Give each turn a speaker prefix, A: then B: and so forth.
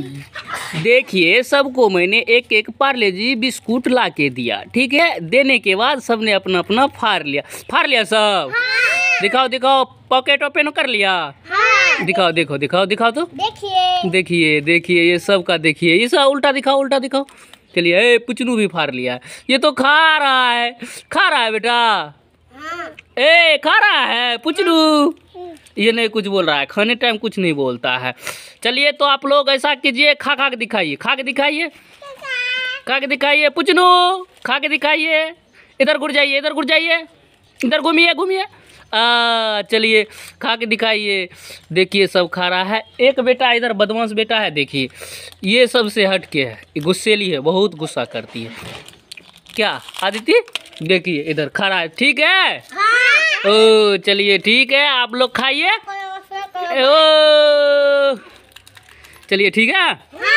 A: देखिए सबको मैंने एक एक पार्ले जी बिस्कुट ला के दिया ठीक है देने के बाद सबने अपना अपना फाड़ लिया फाड़ लिया सब हाँ। दिखाओ दिखाओ पॉकेट ओपन कर लिया हाँ। दिखाओ देखो दिखाओ दिखाओ तो देखिए देखिए ये सब का देखिए ये सब उल्टा दिखाओ उल्टा दिखाओ चलिए ए पुचनू भी फाड़ लिया ये तो खा रहा है खा रहा है बेटा हाँ। ए खा रहा है पुचनू ये नहीं कुछ बोल रहा है खाने टाइम कुछ नहीं बोलता है चलिए तो आप लोग ऐसा कीजिए खा खा के दिखाइए खा के दिखाइए खा के दिखाइए पुचनू खा के दिखाइए इधर घुट जाइए इधर घुट जाइए इधर घूमिए घूमिए चलिए खा के दिखाइए देखिए सब खा रहा है एक बेटा इधर बदमाश बेटा है देखिए ये सब से हट के है गुस्सेली है बहुत गुस्सा करती है क्या आदित्य देखिए इधर खा रहा है ठीक है हाँ। ओ चलिए ठीक है आप लोग खाइए ओ चलिए ठीक है हाँ।